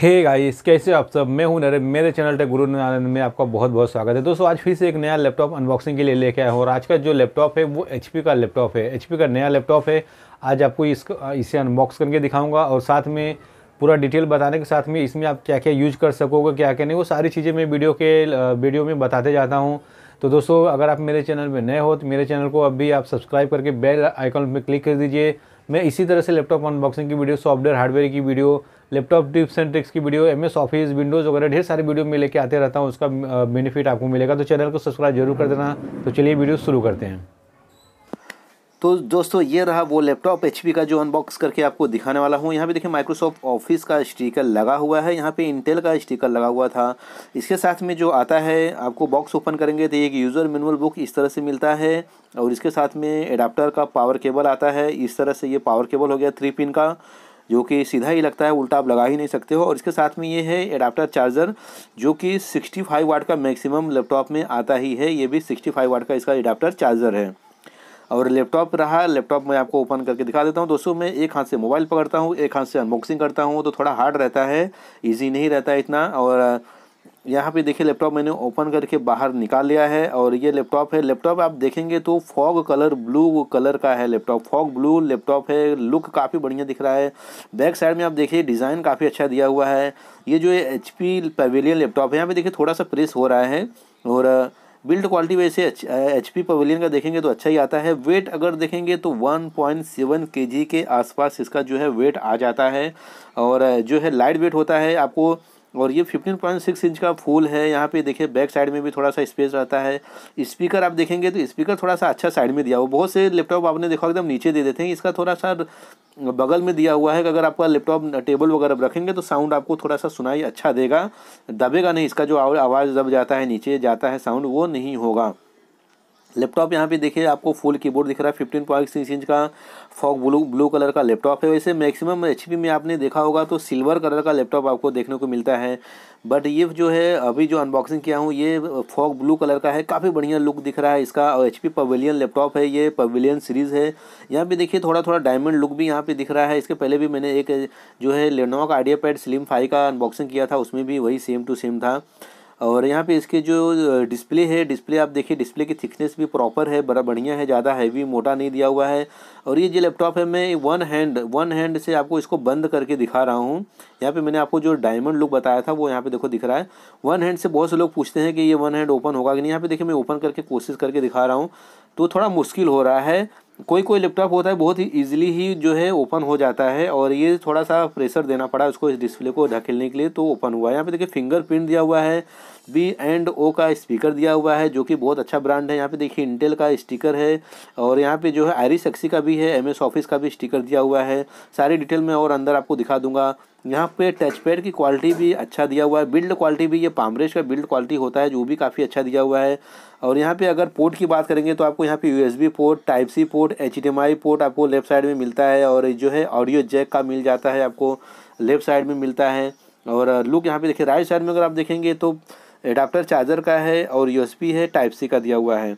हे hey guys कैसे आप सब मैं हूं नरेंद्र मेरे चैनल टे गुरु नारायण में आपका बहुत बहुत स्वागत है दोस्तों आज फिर से एक नया लैपटॉप अनबॉक्सिंग के लिए लेके आया हूं और आज का जो लैपटॉप है वो एच का लैपटॉप है एच का नया लैपटॉप है आज आपको इस इसे अनबॉक्स करके दिखाऊंगा और साथ में पूरा डिटेल बताने के साथ में इसमें आप क्या क्या यूज़ कर सकोगे क्या क्या नहीं वो सारी चीज़ें मैं वीडियो के वीडियो में बताते जाता हूँ तो दोस्तों अगर आप मेरे चैनल में नए हो तो मेरे चैनल को अभी आप सब्सक्राइब करके बेल आइकॉन में क्लिक कर दीजिए मैं इसी तरह से लैपटॉप अनबॉक्सिंग की वीडियो सॉफ्टवेयर हार्डवेयर की video laptop tips and tricks की video M S office Windows वगैरह ढेर सारी वीडियो में लेके आते रहता हूँ उसका बेनिफिट आपको मिलेगा तो चैनल को सब्सक्राइब जरूर कर देना तो चलिए वीडियो शुरू करते हैं तो दोस्तों ये रहा वो लैपटॉप एच का जो अनबॉक्स करके आपको दिखाने वाला हूँ यहाँ पे देखिए माइक्रोसॉफ्ट ऑफिस का स्टिकर लगा हुआ है यहाँ पे इंटेल का स्टिकर लगा हुआ था इसके साथ में जो आता है आपको बॉक्स ओपन करेंगे तो एक यूज़र मैनुअल बुक इस तरह से मिलता है और इसके साथ में एडाप्टर का पावर केबल आता है इस तरह से ये पावर केबल हो गया थ्री पिन का जो कि सीधा ही लगता है उल्टा आप लगा ही नहीं सकते हो और इसके साथ में ये है एडाप्टर चार्जर जो कि 65 वाट का मैक्सिमम लैपटॉप में आता ही है ये भी 65 वाट का इसका एडाप्टर चार्जर है और लैपटॉप रहा लैपटॉप मैं आपको ओपन करके दिखा देता हूँ दोस्तों मैं एक हाथ से मोबाइल पकड़ता हूँ एक हाथ से अनबॉक्सिंग करता हूँ तो थोड़ा हार्ड रहता है ईजी नहीं रहता है इतना और यहाँ पे देखिए लैपटॉप मैंने ओपन करके बाहर निकाल लिया है और ये लैपटॉप है लैपटॉप आप देखेंगे तो फॉग कलर ब्लू कलर का है लैपटॉप फॉग ब्लू लैपटॉप है लुक काफ़ी बढ़िया दिख रहा है बैक साइड में आप देखिए डिज़ाइन काफ़ी अच्छा दिया हुआ है ये जो एच पी पवेलियन लैपटॉप है यहाँ पर देखिए थोड़ा सा प्रेस हो रहा है और बिल्ड क्वालिटी वैसे एच पी पवेलियन का देखेंगे तो अच्छा ही आता है वेट अगर देखेंगे तो 1.7 पॉइंट के आसपास इसका जो है वेट आ जाता है और जो है लाइट वेट होता है आपको और ये 15.6 इंच का फूल है यहाँ पे देखिए बैक साइड में भी थोड़ा सा स्पेस रहता है स्पीकर आप देखेंगे तो स्पीकर थोड़ा सा अच्छा साइड में दिया हुआ बहुत से लैपटॉप आपने देखा एकदम नीचे दे देते हैं इसका थोड़ा सा बगल में दिया हुआ है कि अगर आपका लैपटॉप टेबल वगैरह रखेंगे तो साउंड आपको थोड़ा सा सुनाई अच्छा देगा दबेगा नहीं इसका जो आवाज़ दब जाता है नीचे जाता है साउंड वो नहीं होगा लैपटॉप यहाँ पे देखिए आपको फुल कीबोर्ड दिख रहा है फिफ्टीन पॉइंट सिक्स इंच का फॉक ब्लू ब्लू कलर का लैपटॉप है वैसे मैक्सिमम एच में आपने देखा होगा तो सिल्वर कलर का लैपटॉप आपको देखने को मिलता है बट ये जो है अभी जो अनबॉक्सिंग किया हूँ ये फॉक ब्लू कलर का है काफ़ी बढ़िया लुक दिख रहा है इसका और एच पवेलियन लैपटॉप है ये पवेलियन सीरीज़ है यहाँ पे देखिए थोड़ा थोड़ा डायमंड लुक भी यहाँ पे दिख रहा है इसके पहले भी मैंने एक जो है लेनोवा का आइडिया पैड स्लिम फाइव का अनबॉक्सिंग किया था उसमें भी वही सेम टू सेम था और यहाँ पे इसके जो डिस्प्ले है डिस्प्ले आप देखिए डिस्प्ले की थिकनेस भी प्रॉपर है बड़ा बढ़िया है ज़्यादा हैवी मोटा नहीं दिया हुआ है और ये जो लैपटॉप है मैं वन हैंड वन हैंड से आपको इसको बंद करके दिखा रहा हूँ यहाँ पे मैंने आपको जो डायमंड लुक बताया था वो यहाँ पे देखो दिख रहा है वन हैंड से बहुत से लोग पूछते हैं कि ये वन हैंड ओपन होगा कि नहीं यहाँ पे देखिए मैं ओपन करके कोशिश करके दिखा रहा हूँ तो थोड़ा मुश्किल हो रहा है कोई कोई लैपटॉप होता है बहुत ही ईजिली ही जो है ओपन हो जाता है और ये थोड़ा सा प्रेशर देना पड़ा उसको इस डिस्प्ले को ढकेलने के लिए तो ओपन हुआ है यहाँ पे देखिए फिंगरप्रिंट दिया हुआ है बी एंड ओ का स्पीकर दिया हुआ है जो कि बहुत अच्छा ब्रांड है यहाँ पे देखिए इंटेल का स्टिकर है और यहाँ पे जो है आयरिस एक्सी का भी है एम ऑफिस का भी स्टिकर दिया हुआ है सारी डिटेल में और अंदर आपको दिखा दूंगा यहाँ पे टच पैड की क्वालिटी भी अच्छा दिया हुआ है बिल्ड क्वालिटी भी ये पामरेज का बिल्ड क्वालिटी होता है जो भी काफ़ी अच्छा दिया हुआ है और यहाँ पे अगर पोर्ट की बात करेंगे तो आपको यहाँ पे USB port type C port H port आपको लेफ्ट साइड में मिलता है और जो है ऑडियो जैक का मिल जाता है आपको लेफ़्ट साइड में मिलता है और लुक यहाँ पर देखिए राइट साइड में अगर आप देखेंगे तो एडाप्टर चार्जर का है और यू है टाइप सी का दिया हुआ है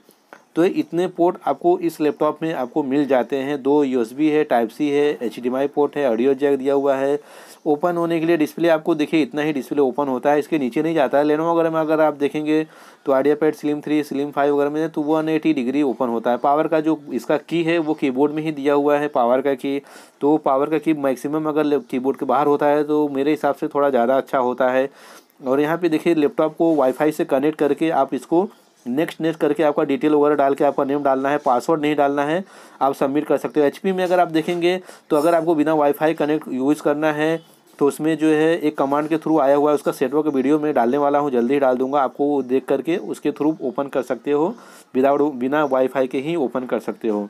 तो इतने पोर्ट आपको इस लैपटॉप में आपको मिल जाते हैं दो यू है टाइप सी है एच पोर्ट है ऑडियो जैक दिया हुआ है ओपन होने के लिए डिस्प्ले आपको देखिए इतना ही डिस्प्ले ओपन होता है इसके नीचे नहीं जाता है लेनोवा वगैरह में अगर आप देखेंगे तो IdeaPad slim three slim five वगैरह में तो वन एटी डिग्री ओपन होता है पावर का जो इसका की है वो कीबोर्ड में ही दिया हुआ है पावर का की तो पावर का की मैक्सिमम अगर कीबोर्ड के बाहर होता है तो मेरे हिसाब से थोड़ा ज़्यादा अच्छा होता है और यहाँ पे देखिए लैपटॉप को वाईफाई से कनेक्ट करके आप इसको नेक्स्ट नेक्स्ट करके आपका डिटेल वगैरह डाल के आपका नेम डालना है पासवर्ड नहीं डालना है आप सबमिट कर सकते हो एच में अगर आप देखेंगे तो अगर आपको बिना वाईफाई कनेक्ट यूज़ करना है तो उसमें जो है एक कमांड के थ्रू आया हुआ है उसका सेटवर्क वीडियो में डालने वाला हूँ जल्दी ही डाल दूंगा आपको देख करके उसके थ्रू ओपन कर सकते हो विदाउट बिना वाईफाई के ही ओपन कर सकते हो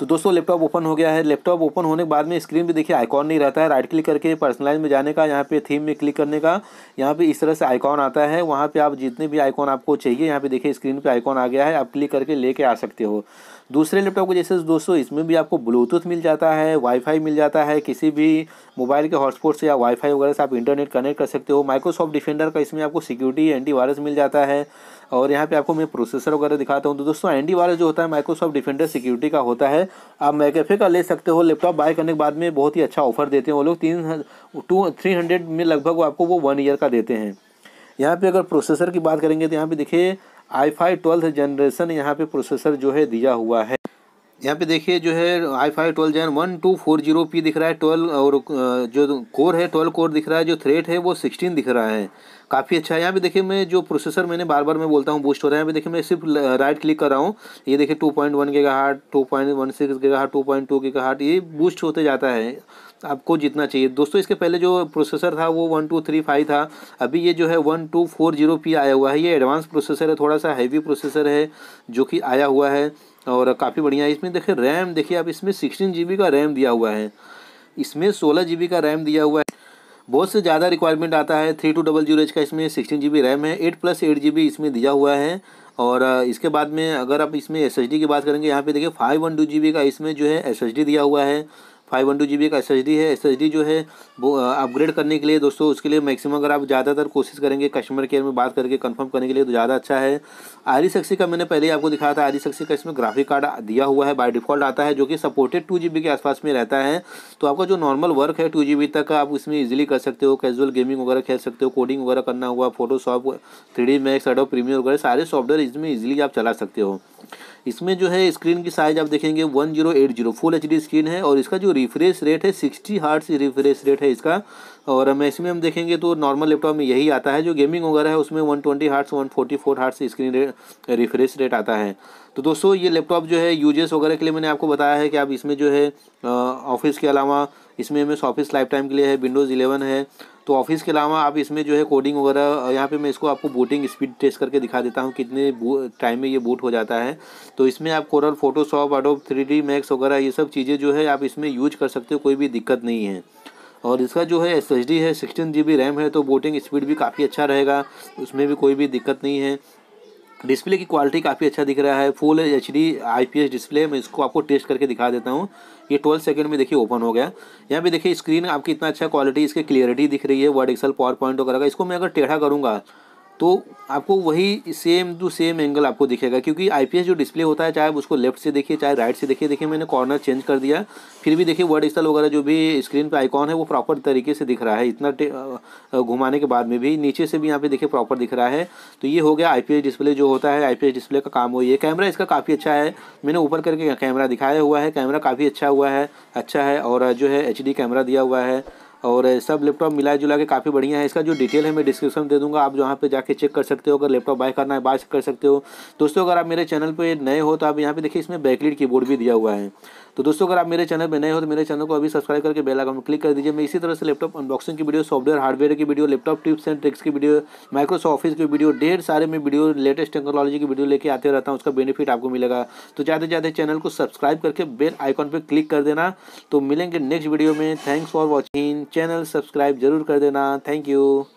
तो दोस्तों लैपटॉप ओपन हो गया है लैपटॉप ओपन होने के बाद में स्क्रीन पे देखिए आइकॉन नहीं रहता है राइट क्लिक करके पर्सनलाइज में जाने का यहाँ पे थीम में क्लिक करने का यहाँ पे इस तरह से आइकॉन आता है वहाँ पे आप जितने भी आइकॉन आपको चाहिए यहाँ पे देखिए स्क्रीन पे आइकॉन आ गया है आप क्लिक करके लेके आ सकते हो दूसरे लैपटॉप को जैसे दोस्तों इसमें भी आपको ब्लूटूथ मिल जाता है वाईफाई मिल जाता है किसी भी मोबाइल के हॉटस्पॉट से या वाईफाई वगैरह से आप इंटरनेट कनेक्ट कर सकते हो माइक्रोसॉफ्ट डिफेंडर का इसमें आपको सिक्योरिटी एंटी वायरस मिल जाता है और यहाँ पे आपको मैं प्रोसेसर वगैरह दिखाता हूँ तो दोस्तों एंटी वायरस जो होता है माइक्रोसॉफ्ट डिफेंडर सिक्योरिटी का होता है है आप मैकेफे का ले सकते हो लैपटॉप बाय करने के बाद में बहुत ही अच्छा ऑफर देते हैं वो लोग तीन टू थ्री हंड्रेड में लगभग आपको वो वन ईयर का देते हैं यहाँ पे अगर प्रोसेसर की बात करेंगे तो यहाँ पे देखिए आई फाइव ट्वेल्थ जनरेशन यहाँ पे प्रोसेसर जो है दिया हुआ है यहाँ पे देखिए जो है I five twelve gen one two four zero P दिख रहा है ट्वेल्व और जो कोर है ट्वेल्व कोर दिख रहा है जो थ्रेड है वो सिक्सटीन दिख रहा है काफ़ी अच्छा है यहाँ पे देखिए मैं जो प्रोसेसर मैंने बार बार मैं बोलता हूँ बूस्ट हो रहा है यहाँ देखिए मैं सिर्फ राइट क्लिक कर रहा हूँ ये देखिए टू पॉइंट वन के hertz two point one six के हार्ट टू पॉइंट टू के हार्ट ये बूस्ट होते जाता है आपको जितना चाहिए दोस्तों इसके पहले जो प्रोसेसर था वो वन टू थ्री फाइव था अभी ये जो है one two four zero P आया हुआ है ये एडवांस प्रोसेसर है थोड़ा सा हैवी प्रोसेसर है जो कि आया हुआ है और काफ़ी बढ़िया है इसमें देखिए रैम देखिए आप इसमें सिक्सटीन जी का रैम दिया हुआ है इसमें सोलह जी का रैम दिया हुआ है बहुत से ज़्यादा रिक्वायरमेंट आता है three two double zero H का इसमें सिक्सटीन जी बी रैम है eight plus eight G B इसमें दिया हुआ है और इसके बाद में अगर आप इसमें एस एस डी की बात करेंगे यहाँ पे देखिए five one two G B का इसमें जो है एस एस डी दिया हुआ है five one two G B का एस एस डी है एस एस डी जो है वो अपग्रेड करने के लिए दोस्तों उसके लिए मैक्सिमम अगर आप ज़्यादातर कोशिश करेंगे कस्टमर केयर में बात करके कंफर्म करने के लिए तो ज़्यादा अच्छा है आरी सक्सी का मैंने पहले ही आपको दिखाया था आरी सक्सी का इसमें ग्राफिक कार्ड दिया हुआ है बाय डिफ़ॉल्ट आता है जो कि सपोर्टेड टू जी बी के आसपास में रहता है तो आपका जो नॉर्मल वर्क है टू जी बी तक आप इसमें ईजिली कर सकते हो कैजुअल गेमिंग वगैरह खेल सकते हो कोडिंग वगैरह करना हुआ Photoshop three D Max Adobe Premiere वगैरह सारे सॉफ्टवेयर इसमें ईजिली आप चला सकते हो इसमें जो है स्क्रीन की साइज़ आप देखेंगे one zero eight zero full H D screen है और इसका जो रिफ्रेश रेट है सिक्सटी हार्ट रिफ्रेश रेट है इसका और हम इसमें हम देखेंगे तो नॉर्मल लैपटॉप में यही आता है जो गेमिंग वगैरह है उसमें one twenty hertz one forty four hertz screen rate refresh rate आता है तो दोस्तों ये लैपटॉप जो है यूजेस वगैरह के लिए मैंने आपको बताया है कि आप इसमें जो है ऑफिस के अलावा इसमें एम ऑफिस लाइफ टाइम के लिए है विंडोज़ इलेवन है तो ऑफिस के अलावा आप इसमें जो है कोडिंग वगैरह यहाँ पे मैं इसको आपको बूटिंग स्पीड टेस्ट करके दिखा देता हूँ कितने टाइम में ये बूट हो जाता है तो इसमें आप Corel Photoshop Adobe three D Max वगैरह ये सब चीज़ें जो है आप इसमें यूज कर सकते हो कोई भी दिक्कत नहीं है और इसका जो है एस है सिक्सटीन जी रैम है तो बोटिंग स्पीड भी काफ़ी अच्छा रहेगा उसमें भी कोई भी दिक्कत नहीं है डिस्प्ले की क्वालिटी काफ़ी अच्छा दिख रहा है full H D I display मैं इसको आपको टेस्ट करके दिखा देता हूँ ये ट्वेल्व सेकंड में देखिए ओपन हो गया यहाँ पे देखिए स्क्रीन आपकी इतना अच्छा क्वालिटी इसकी क्लियरिटी दिख रही है वर्ड एक्सल पावर पॉइंट वगैरह का इसको मैं अगर टेढ़ा करूँगा तो आपको वही सेम टू सेम एंगल आपको दिखेगा क्योंकि आई जो डिस्प्ले होता है चाहे उसको लेफ्ट से देखिए चाहे राइट से देखिए देखिए मैंने कॉर्नर चेंज कर दिया फिर भी देखिए वर्ड स्थल वगैरह जो भी स्क्रीन पे आइकॉन है वो प्रॉपर तरीके से दिख रहा है इतना घुमाने के बाद में भी नीचे से भी यहाँ पे देखिए प्रॉपर दिख रहा है तो ये हो गया आई डिस्प्ले जो होता है आई डिस्प्ले का काम वही है कैमरा इसका काफ़ी अच्छा है मैंने ऊपर करके कैमरा दिखाया हुआ है कैमरा काफ़ी अच्छा हुआ है अच्छा है और जो है एच कैमरा दिया हुआ है और सब लैपटॉप मिला जुला के काफ़ी बढ़िया है इसका जो डिटेल है मैं डिस्क्रिप्शन दे दूँगा आप जहाँ पर जाके चेक कर सकते हो अगर लैपटॉप बाय करना है बाय कर सकते हो दोस्तों अगर आप मेरे चैनल पर नए हो तो आप यहाँ पे देखिए इसमें बैकलीड कीबोर्ड भी दिया हुआ है तो दोस्तों अगर आप मेरे चैनल पर नए हो तो मेरे चैनल को अभी सब्सक्राइब करके बेल आइकन क्लिक कर दीजिए मैं इसी तरह से लैपटॉप अनबॉक्सिंग की वीडियो सॉफ्टवेयर हार्डवेयर की video laptop tips and tricks की वीडियो माइक्रोसॉफ्ट ऑफिस की वीडियो ढेर सारे मैं वीडियो लेटेस्ट टेक्नोलॉजी की वीडियो लेके आते रहता हूँ उसका बेनिफिट आपको मिलेगा तो ज़्यादा से ज़्यादा चैनल को सब्सक्राइब करके बेल आइकॉन पर क्लिक कर देना तो मिलेंगे नेक्स्ट वीडियो में thanks for watching channel subscribe जरूर कर देना थैंक यू